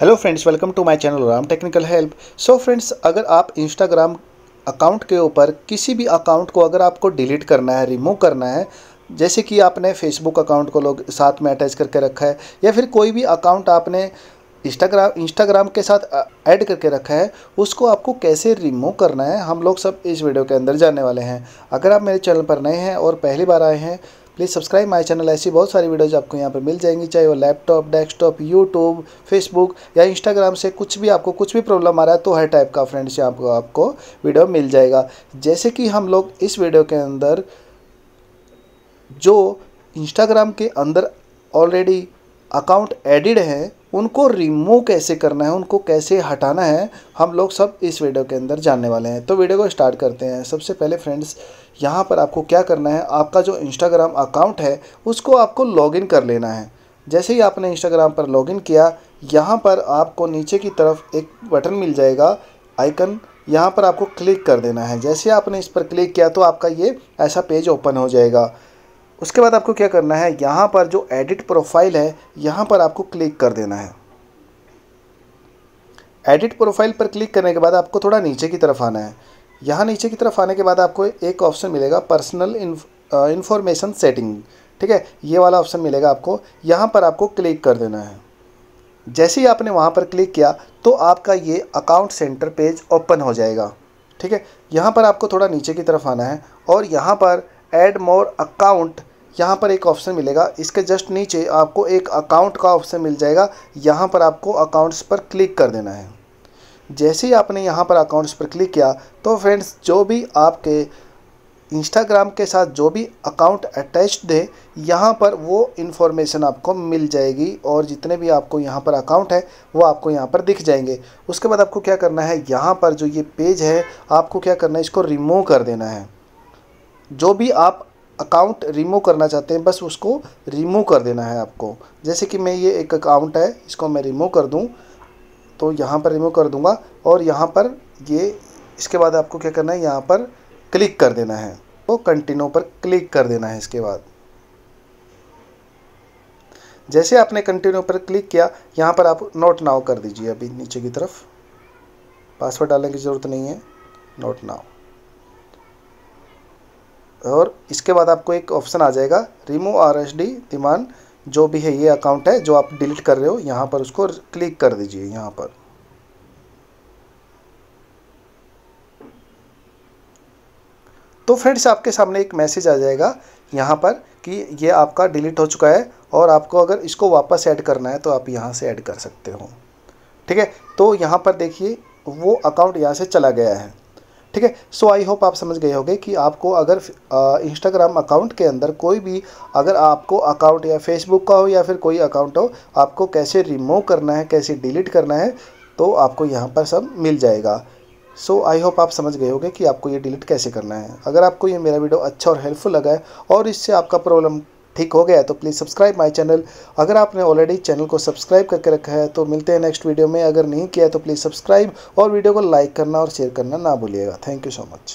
hello friends welcome to my channel Ram technical help so friends अगर आप Instagram account के ऊपर किसी भी अकाउंट को अगर आपको डिलीट करना है रिमूव करना है जैसे कि आपने फेसबुक अकाउंट को लोग साथ में अटैच करके रखा है या फिर कोई भी अकाउंट आपने इंस्टाग्राम इंस्टाग्राम के साथ ऐड करके रखा है उसको आपको कैसे रिमूव करना है हम लोग सब इस वीडियो के अंदर जानने वाले हैं अगर आप मेरे चैनल पर नए हैं और पहली बार आए हैं प्लीज़ सब्सक्राइब माय चैनल ऐसी बहुत सारी वीडियोज आपको यहाँ पर मिल जाएंगी चाहे वो लैपटॉप डेस्कटॉप यूट्यूब फेसबुक या इंस्टाग्राम से कुछ भी आपको कुछ भी प्रॉब्लम आ रहा है तो हर टाइप का फ्रेंड्स यहाँ आपको, आपको वीडियो मिल जाएगा जैसे कि हम लोग इस वीडियो के अंदर जो इंस्टाग्राम के अंदर ऑलरेडी अकाउंट एडिड हैं उनको रिमूव कैसे करना है उनको कैसे हटाना है हम लोग सब इस वीडियो के अंदर जानने वाले हैं तो वीडियो को स्टार्ट करते हैं सबसे पहले फ्रेंड्स यहाँ पर आपको क्या करना है आपका जो इंस्टाग्राम अकाउंट है उसको आपको लॉगिन कर लेना है जैसे ही आपने इंस्टाग्राम पर लॉगिन किया यहाँ पर आपको नीचे की तरफ एक बटन मिल जाएगा आइकन यहाँ पर आपको क्लिक कर देना है जैसे आपने इस पर क्लिक किया तो आपका ये ऐसा पेज ओपन हो जाएगा उसके बाद आपको क्या करना है यहाँ पर जो एडिट प्रोफाइल है यहाँ पर आपको क्लिक कर देना है एडिट प्रोफाइल पर क्लिक करने के बाद आपको थोड़ा नीचे की तरफ आना है यहाँ नीचे की तरफ आने के बाद आपको एक ऑप्शन मिलेगा पर्सनल इन्फॉर्मेशन सेटिंग ठीक है ये वाला ऑप्शन मिलेगा आपको यहाँ पर आपको क्लिक कर देना है जैसे ही आपने वहाँ पर क्लिक किया तो आपका ये अकाउंट सेंटर पेज ओपन हो जाएगा ठीक है यहाँ पर आपको थोड़ा नीचे की तरफ आना है और यहाँ पर एड मोर अकाउंट यहाँ पर एक ऑप्शन मिलेगा इसके जस्ट नीचे आपको एक अकाउंट का ऑप्शन मिल जाएगा यहाँ पर आपको अकाउंट्स पर क्लिक कर देना है जैसे ही आपने यहाँ पर अकाउंट्स पर क्लिक किया तो फ्रेंड्स जो भी आपके इंस्टाग्राम के साथ जो भी अकाउंट अटैच्ड है यहाँ पर वो इन्फॉर्मेशन आपको मिल जाएगी और जितने भी आपको यहाँ पर अकाउंट है वो आपको यहाँ पर दिख जाएंगे उसके बाद आपको क्या करना है यहाँ पर जो ये पेज है आपको क्या करना है इसको रिमूव कर देना है जो भी आप अकाउंट रिमूव करना चाहते हैं बस उसको रिमूव कर देना है आपको जैसे कि मैं ये एक अकाउंट है इसको मैं रिमूव कर दूँ तो यहाँ पर रिमूव कर दूँगा और यहाँ पर ये इसके बाद आपको क्या करना है यहाँ पर क्लिक कर देना है तो कंटिन्यू पर क्लिक कर देना है इसके बाद जैसे आपने कंटिन्यू पर क्लिक किया यहाँ पर आप नोट नाव कर दीजिए अभी नीचे की तरफ पासवर्ड डालने की ज़रूरत नहीं है नोट नाव और इसके बाद आपको एक ऑप्शन आ जाएगा रिमूव आर एस डी दिमान जो भी है ये अकाउंट है जो आप डिलीट कर रहे हो यहाँ पर उसको क्लिक कर दीजिए यहाँ पर तो फ्रेंड्स आपके सामने एक मैसेज आ जाएगा यहाँ पर कि ये आपका डिलीट हो चुका है और आपको अगर इसको वापस ऐड करना है तो आप यहाँ से ऐड कर सकते हो ठीक है तो यहाँ पर देखिए वो अकाउंट यहाँ से चला गया है ठीक है सो आई होप आप समझ गए होंगे कि आपको अगर इंस्टाग्राम अकाउंट के अंदर कोई भी अगर आपको अकाउंट या फेसबुक का हो या फिर कोई अकाउंट हो आपको कैसे रिमूव करना है कैसे डिलीट करना है तो आपको यहाँ पर सब मिल जाएगा सो आई होप आप समझ गए होंगे कि आपको ये डिलीट कैसे करना है अगर आपको ये मेरा वीडियो अच्छा और हेल्पफुल लगा है और इससे आपका प्रॉब्लम ठीक हो गया तो प्लीज़ सब्सक्राइब माय चैनल अगर आपने ऑलरेडी चैनल को सब्सक्राइब करके रखा है तो मिलते हैं नेक्स्ट वीडियो में अगर नहीं किया तो प्लीज़ सब्सक्राइब और वीडियो को लाइक करना और शेयर करना ना भूलिएगा थैंक यू सो मच